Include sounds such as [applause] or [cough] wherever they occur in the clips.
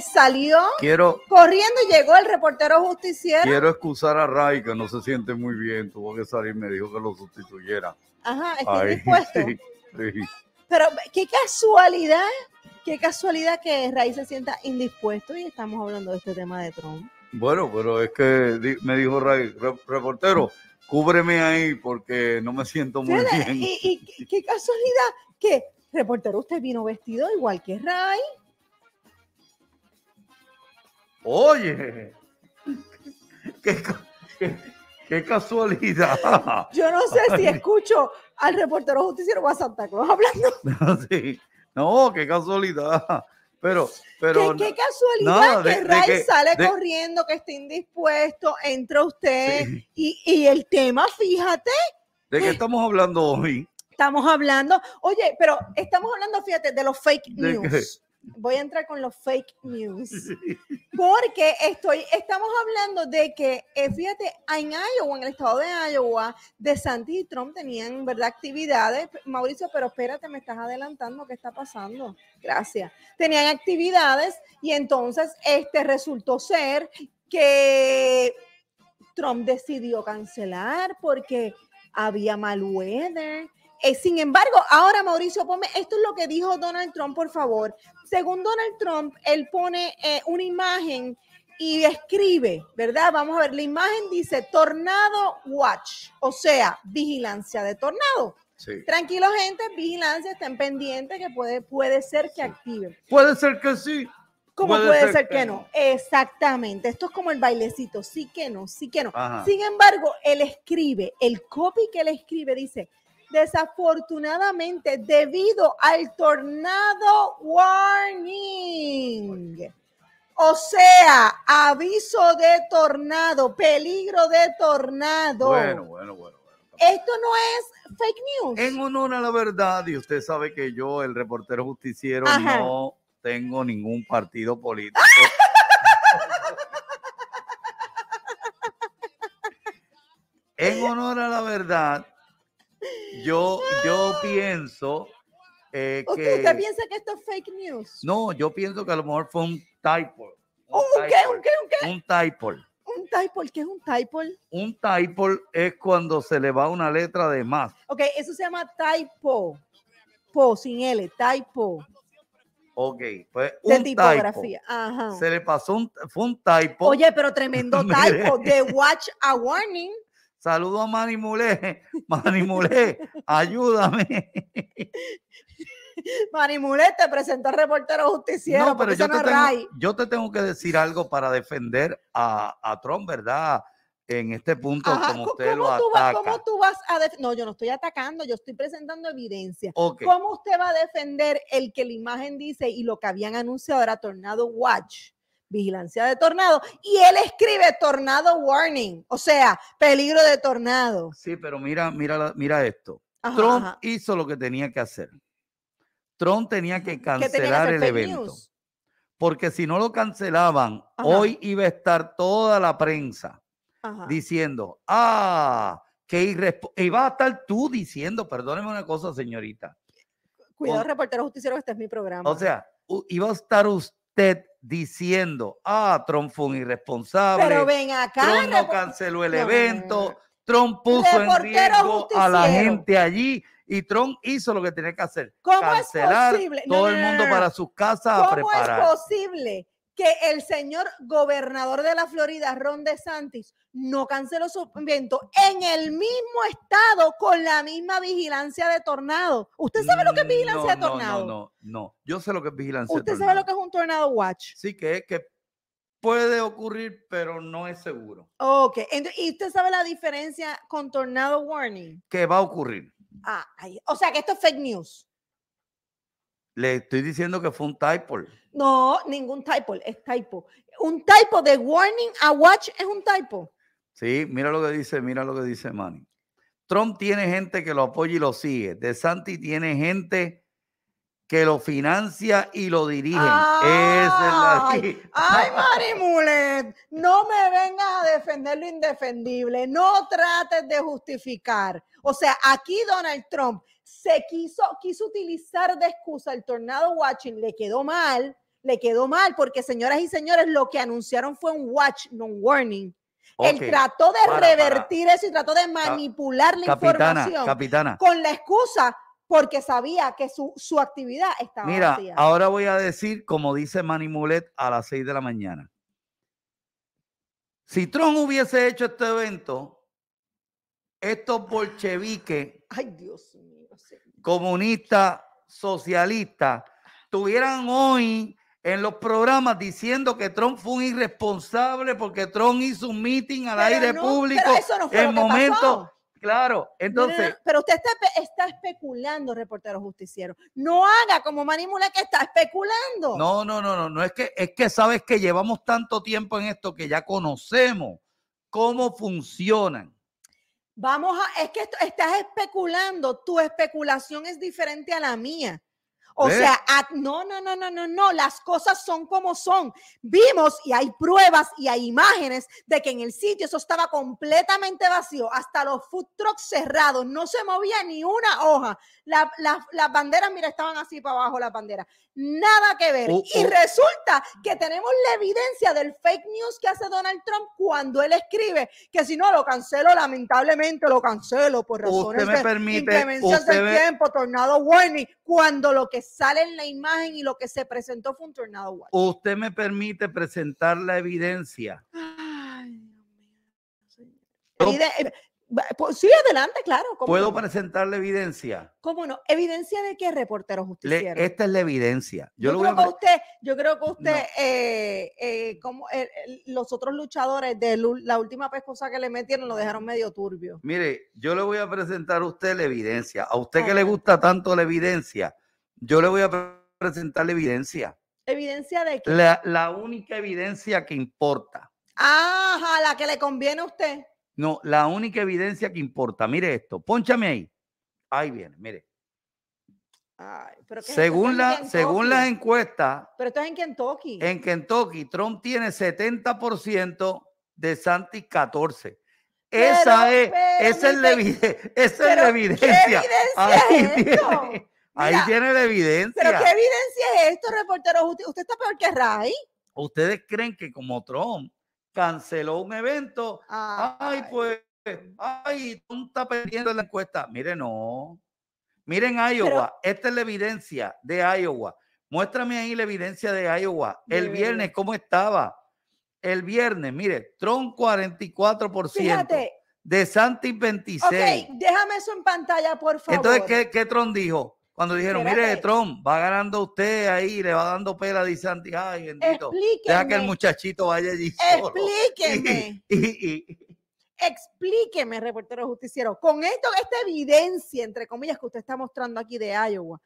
salió corriendo y llegó el reportero justiciero. Quiero excusar a Ray, que no se siente muy bien, tuvo que salir, me dijo que lo sustituyera. Ajá, estoy dispuesto. [laughs] Pero qué casualidad, qué casualidad que Ray se sienta indispuesto y estamos hablando de este tema de Trump. Bueno, pero es que me dijo Ray, reportero, cúbreme ahí porque no me siento muy bien. y qué casualidad que reportero usted vino vestido igual que Ray. Oye, qué, casualidad. Yo no sé si escucho al reportero justiciero o a Santa Claus hablando. [laughs] Sí. No, qué casualidad. Pero, pero. ¿Qué, casualidad que Ray sale corriendo, que está indispuesto, entra usted y, y el tema, fíjate. ¿De qué estamos hablando hoy? Estamos hablando, oye, pero estamos hablando, fíjate, de los fake news voy a entrar con los fake news. [laughs] Porque estoy, estamos hablando de que, eh, fíjate, en Iowa, en el estado de Iowa, de y Trump tenían, ¿verdad?, actividades. Mauricio, pero espérate, me estás adelantando, ¿qué está pasando? Gracias. Tenían actividades y entonces este resultó ser que Trump decidió cancelar porque había mal weather, eh, sin embargo, ahora Mauricio esto es lo que dijo Donald Trump, por favor. Según Donald Trump, él pone eh, una imagen y escribe, ¿verdad? Vamos a ver, la imagen dice Tornado Watch, o sea, vigilancia de tornado. Sí. Tranquilo, gente, vigilancia, estén pendientes que puede, puede ser que active. Puede ser que sí. ¿Cómo puede, ser, que no. Exactamente. Esto es como el bailecito, sí que no, sí que no. Sin embargo, él escribe, el copy que él escribe dice, desafortunadamente debido al tornado warning. O sea, aviso de tornado, peligro de tornado. Bueno, bueno, bueno. Esto no es fake news. En honor a la verdad, y usted sabe que yo, el reportero justiciero, no tengo ningún partido político. [laughs] en honor a la verdad, yo, yo ¡Ah! pienso eh, que... ¿Usted, piensa que esto es fake news? No, yo pienso que a lo mejor fue un typo. ¿Un, oh, qué? ¿Un qué? ¿Un qué? typo. ¿Un typo? ¿Qué es un typo? Un typo es cuando se le va una letra de más. Ok, eso se llama typo. Po, sin L, typo. Ok, fue pues de tipografía. Se le pasó un, fue un typo. Oye, pero tremendo [laughs] typo. de watch a warning. Saludo a Mani Mulé. [laughs] Mani Mulé, ayúdame. [laughs] Mani Mulé te presentó al reportero justiciero. No, pero yo, te tengo, que decir algo para defender a, Trump, ¿verdad? En este punto, como usted lo ataca. ¿Cómo tú vas a No, yo no estoy atacando, yo estoy presentando evidencia. ¿Cómo usted va a defender el que la imagen dice y lo que habían anunciado era Tornado Watch? vigilancia de tornado, y él escribe tornado warning, o sea, peligro de tornado. Sí, pero mira, mira, mira esto. Trump hizo lo que tenía que hacer. Trump tenía que cancelar el evento. Porque si no lo cancelaban, hoy iba a estar toda la prensa diciendo, ah, que irresponsable. Iba a estar tú diciendo, perdóneme una cosa, señorita. Cuidado, reportero justiciero, este es mi programa. O sea, iba a estar usted diciendo, ah, Trump fue un irresponsable, Pero Trump no canceló el evento, Trump puso en riesgo a la gente allí y Trump hizo lo que tenía que hacer, cancelar todo el mundo para sus casas a preparar. ¿Cómo es posible que el señor gobernador de la Florida, Ron DeSantis, no canceló su evento en el mismo estado con la misma vigilancia de tornado. ¿Usted sabe lo que es mm, vigilancia de tornado? No, no, no, no, Yo sé lo que es vigilancia de tornado. ¿Usted sabe lo que es un tornado watch? Sí, que que puede ocurrir, pero no es seguro. Ok. ¿Y usted sabe la diferencia con tornado warning? Que va a ocurrir. Ah, ahí. o sea que esto es fake news. Le estoy diciendo que fue un typo. No, ningún typo, es typo. Un typo de warning a watch es un typo. Sí, mira lo que dice, mira lo que dice Manny. Trump tiene gente que lo apoya y lo sigue. De Santi tiene gente que lo financia y lo dirige. Ay, [laughs] Mari Mulet, no me vengas a defender lo indefendible, no trates de justificar. O sea, aquí Donald Trump se quiso, utilizar de excusa el tornado watching, le quedó mal, le quedó mal, porque señoras y señores, lo que anunciaron fue un watch, no un warning. Él trató de revertir eso y trató de manipular la información con la excusa porque sabía que su, actividad estaba Mira, ahora voy a decir, como dice Manny Mulet, a las 6 de la mañana. Si Trump hubiese hecho este evento, estos bolcheviques, Ay, Dios mío, comunistas, socialistas, tuvieran hoy en los programas diciendo que Trump fue un irresponsable porque Trump hizo un meeting al aire público pero eso no fue en momento. Claro, entonces. pero usted está, está, especulando, reportero justiciero. No haga como Manimula que está especulando. No, no, no, no, no es que es que sabes que llevamos tanto tiempo en esto que ya conocemos cómo funcionan Vamos a, es que estás especulando, tu especulación es diferente a la mía. O sea, no, no, no, no, no, no, las cosas son como son. Vimos y hay pruebas y hay imágenes de que en el sitio eso estaba completamente vacío, hasta los food trucks cerrados, no se movía ni una hoja. las banderas, mira, estaban así para abajo las banderas nada que ver. Oh, y oh. resulta que tenemos la evidencia del fake news que hace Donald Trump cuando él escribe que si no lo cancelo, lamentablemente lo cancelo por razones me permite, de intervención del tiempo, tornado warning, cuando lo que sale en la imagen y lo que se presentó fue un tornado warning. Usted me permite presentar la evidencia. Ay, Dios mío sí, adelante, claro. ¿Puedo presentarle evidencia? ¿Cómo no? ¿Evidencia de qué, reportero justiciero? esta es la evidencia. Yo, creo a... que usted, yo creo que usted, eh, eh, como los otros luchadores de la última pescosa que le metieron lo dejaron medio turbio. Mire, yo le voy a presentar a usted la evidencia. A usted que le gusta tanto la evidencia, yo le voy a presentar la evidencia. ¿Evidencia de qué? La, la única evidencia que importa. Ajá, la que le conviene a usted. No, la única evidencia que importa, mire esto, ponchame ahí. Ahí viene, mire. según, la, según las encuestas. Pero esto es en Kentucky. En Kentucky, Trump tiene 70%, de Santi 14. esa es, es la, esa es la evidencia. ahí, es tiene, ahí tiene la evidencia. Pero qué evidencia es esto, reportero. Usted, usted está peor que Ray. ¿Ustedes creen que como Trump canceló un evento. Ay, pues, ay, tú está perdiendo la encuesta. Mire, no. Miren Iowa, esta es la evidencia de Iowa. Muéstrame ahí la evidencia de Iowa. El viernes, ¿cómo estaba? El viernes, mire, Trump 44%. Fíjate. De Santi 26. Ok, déjame eso en pantalla, por favor. Entonces, ¿qué, qué Trump dijo? Cuando dijeron, mire, Trump, va ganando usted ahí, le va dando pela, a Santi, ay, bendito. Deja que el muchachito vaya allí. Explíqueme. [laughs] Explíqueme, reportero justiciero, con esto, esta evidencia, entre comillas, que usted está mostrando aquí de Iowa.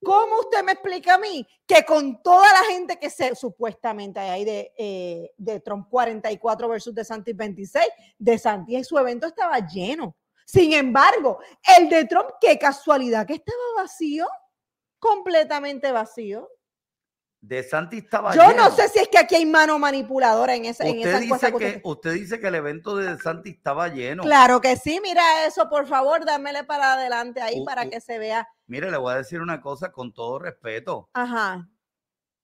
¿Cómo usted me explica a mí que con toda la gente que se supuestamente hay ahí de, eh, de Trump 44 versus de Santi 26, de Santi su evento estaba lleno? Sin embargo, el de Trump, qué casualidad, que estaba vacío, completamente vacío. De Santi estaba lleno. Yo no sé si es que aquí hay mano manipuladora en esa, usted dice que, usted dice que el evento de, de Santi estaba lleno. Claro que sí, mira eso, por favor, dámele para adelante ahí para que se vea. Mire, le voy a decir una cosa con todo respeto. Ajá.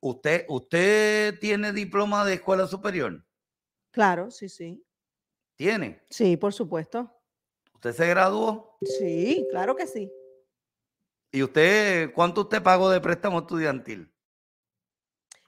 ¿Usted, usted tiene diploma de escuela superior? Claro, sí, sí. ¿Tiene? Sí, por supuesto. ¿Usted se graduó? Sí, claro que sí. ¿Y usted cuánto usted pagó de préstamo estudiantil?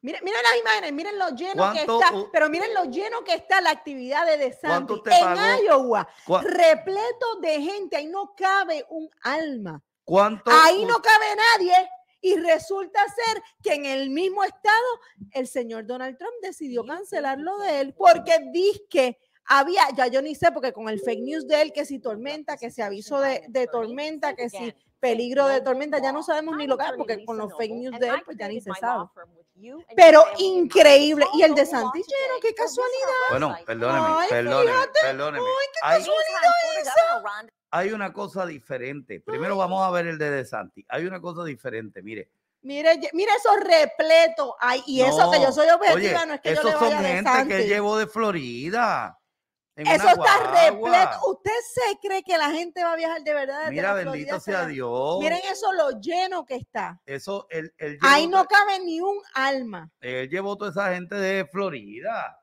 Miren, miren las imágenes, miren lo lleno que está, pero miren lo lleno que está la actividad de DeSantis en Iowa, repleto de gente, ahí no cabe un alma. ¿Cuánto? Ahí no cabe nadie y resulta ser que en el mismo estado el señor Donald Trump decidió cancelarlo de él porque dice que había, ya yo ni sé, porque con el fake news de él, que si tormenta, que si aviso de, tormenta, que si peligro de tormenta, ya no sabemos ni lo que es, porque con los fake news de él, pues ya ni se sabe. Pero increíble. Y el de Santi qué casualidad. Bueno, perdóneme, perdóneme, Ay, qué casualidad hay, una cosa diferente. Primero vamos a ver el de De Santi. Hay una cosa diferente, mire. Mire, mire eso repleto. Ay, y eso que yo soy objetiva, no es que yo le vaya son gente que llevo de Florida. Eso está repleto. ¿Usted se cree que la gente va a viajar de verdad? Mira, bendito sea Dios. Miren eso, lo lleno que está. Eso, Ahí no cabe ni un alma. Él llevó toda esa gente de Florida.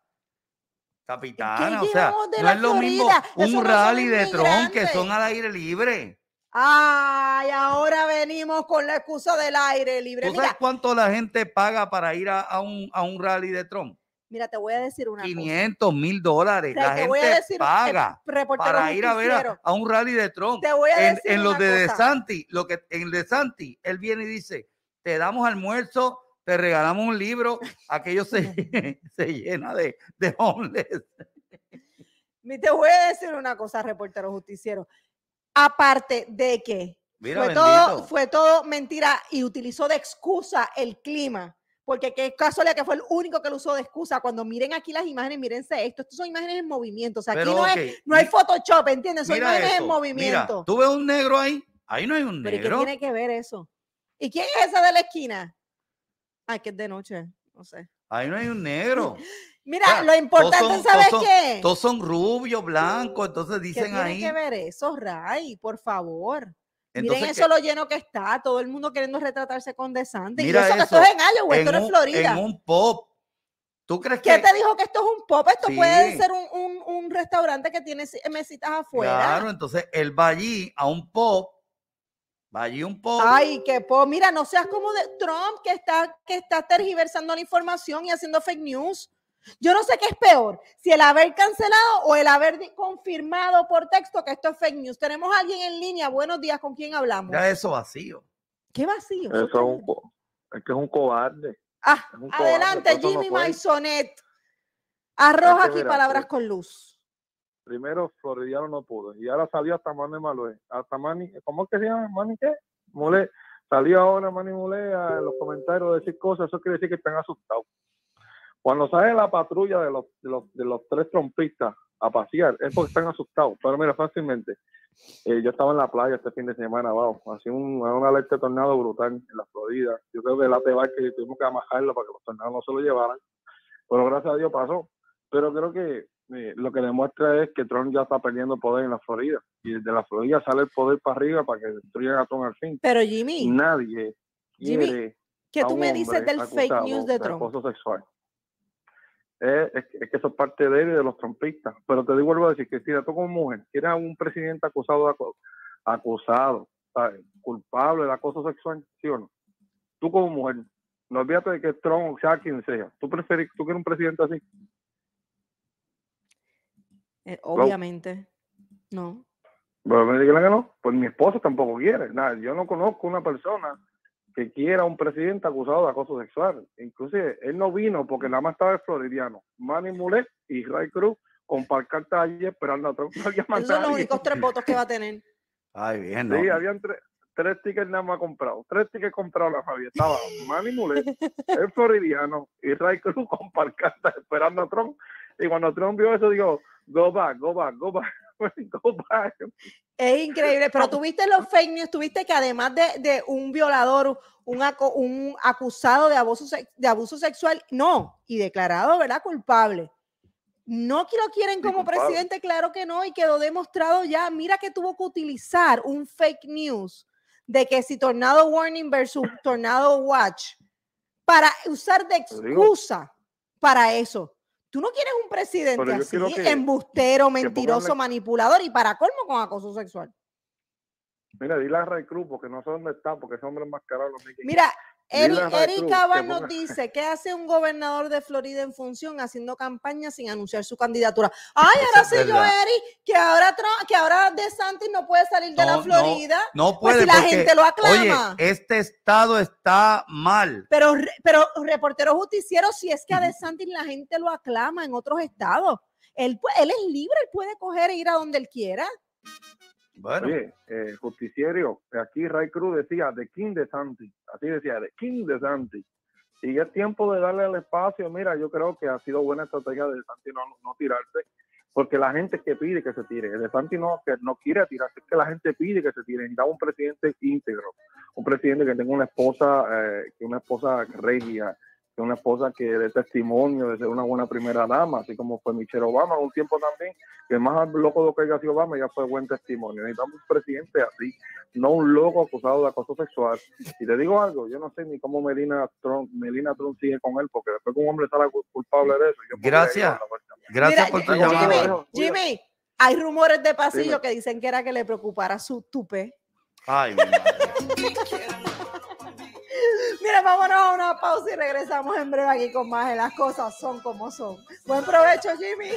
Capitana, o sea, no es lo mismo un rally de Tron que son al aire libre. Ay, ahora venimos con la excusa del aire libre. ¿Tú sabes cuánto la gente paga para ir a, un, a un rally de Tron? Mira, te voy a decir una 500 mil dólares. la gente paga para ir a ver a, un rally de Trump. Te voy a en, decir en los de Santi, lo que en Santi, él viene y dice, te damos almuerzo, te regalamos un libro, [laughs] aquello se, [laughs] se llena de, hombres Te voy a decir una cosa, reportero justiciero. Aparte de que fue, todo, fue todo mentira y utilizó de excusa el clima porque qué casualidad que fue el único que lo usó de excusa. Cuando miren aquí las imágenes, mírense esto, estas son imágenes en movimiento, o sea, aquí no, es, no hay Photoshop, ¿entiendes? Son imágenes en movimiento. Mira, tú ves un negro ahí, ahí no hay un negro. ¿Pero qué tiene que ver eso? ¿Y quién es esa de la esquina? Ay, ah, que es de noche, no sé. Ahí no hay un negro. [laughs] Mira, lo importante, ¿sabes que qué? Todos son rubios, blancos, entonces dicen ¿Qué tiene que ver eso, Ray? Por favor. Miren eso lo lleno que está, todo el mundo queriendo retratarse con DeSantis. Mira y eso, que esto es en Iowa, esto es Florida. En un pop. ¿Tú crees que... ¿Qué te dijo que esto es un pop? Esto puede ser un, un, restaurante que tiene mesitas afuera. Claro, entonces él va allí a un pop, va allí un pop. Ay, qué pop. Mira, no seas como de Trump que está, que está tergiversando la información y haciendo fake news. Yo no sé qué es peor, si el haber cancelado o el haber confirmado por texto que esto es fake news. Tenemos a alguien en línea. Buenos días, ¿con quién hablamos? Ya eso vacío. ¿Qué vacío? Eso es, un, que es un cobarde. Ah, adelante, Jimmy Maisonet. Arroja aquí palabras con luz. Primero, Floridiano no pudo. Y ahora salió hasta Manny Maloé. Hasta Manny, ¿cómo es que se llama? ¿Manny qué? Mole. Salió ahora Manny Mole a los comentarios a decir cosas. Eso quiere decir que están asustados. Cuando sale la patrulla de los, de los, de los tres trompistas a pasear, es porque están asustados. Pero mira, fácilmente, eh, yo estaba en la playa este fin de semana, abajo. así un, una alerta tornado brutal en la Florida. Yo creo que el ATV que tuvimos que amajarlo para que los tornados no se lo llevaran. Pero gracias a Dios pasó. Pero creo que eh, lo que demuestra es que Trump ya está perdiendo poder en la Florida. Y desde la Florida sale el poder para arriba para que destruyan a Trump al fin. Pero Jimmy. Nadie Jimmy, ¿Qué tú me dices del fake news de Trump? es, que eso es parte de él y de los trompistas. Pero te digo, vuelvo a decir, que Cristina, tú como mujer, tienes a un presidente acusado, de acusado, culpable de acoso sexual, ¿sí o no? Tú como mujer, no olvídate de que Trump o sea quien sea. ¿Tú, preferís, tú quieres un presidente así? Eh, obviamente, no. bueno me digan que no, pues mi esposo tampoco quiere. Nada, yo no conozco una persona que era un presidente acusado de acoso sexual. Inclusive, él no vino porque nada más estaba el floridiano, Manny Mulet y Ray Cruz con Parcarta allí esperando a Trump. [laughs] son los únicos tres votos que va a tener. Ay, bien, ¿no? Sí, habían tres, tres tickets nada más comprados. Tres tickets comprados la Fabi. Estaba Manny Mulet, [laughs] el floridiano y Ray Cruz con esperando a Trump. Y cuando Trump vio eso, dijo, go back, go back, go back. [laughs] es increíble, pero tuviste los fake news, tuviste que además de, un violador, un, acusado de abuso, de abuso sexual, no, y declarado, ¿verdad? Culpable. No que lo quieren como presidente, claro que no, y quedó demostrado ya, mira que tuvo que utilizar un fake news de que si Tornado Warning versus Tornado Watch, para usar de excusa para eso. Tú no quieres un presidente así, embustero, mentiroso, manipulador y para colmo con acoso sexual. Mira, dile a Ray Cruz porque no sé dónde está, porque ese hombre enmascarado. Mira, Eric Cabas nos dice, ¿qué hace un gobernador de Florida en función haciendo campaña sin anunciar su candidatura? Ay, ahora sí yo, Eri, que ahora, que ahora De Santis no puede salir de la Florida. No, pues puede. si la gente lo aclama. Oye, este estado está mal. Pero, pero reportero justiciero si es que a De Santis la gente lo aclama en otros estados. Él, él es libre, él puede coger e ir a donde él quiera. Bueno. justiciero, aquí Ray Cruz decía, de King de Santi, así decía, de King de Santi. Y es tiempo de darle el espacio, mira, yo creo que ha sido buena estrategia de Santi no, tirarse, porque la gente que pide que se tire, de Santi no, que no quiere tirarse, es que la gente pide que se tire, da un presidente íntegro, un presidente que tenga una esposa, eh, que una esposa regia, una esposa que de testimonio de ser una buena primera dama, así como fue Michelle Obama un tiempo también, que más loco de lo que haya sido Obama ya fue buen testimonio. Necesitamos un presidente así, no un loco acusado de acoso sexual. Y te digo algo, yo no sé ni cómo Melina Trump, Melina sigue con él, porque después un hombre está culpable de eso. gracias. Gracias por tu llamada. Jimmy, hay rumores de pasillo que dicen que era que le preocupara su tupe. Ay, [laughs] Mira, vámonos a una pausa y regresamos en breve aquí con más de las cosas son como son. Buen provecho, Jimmy.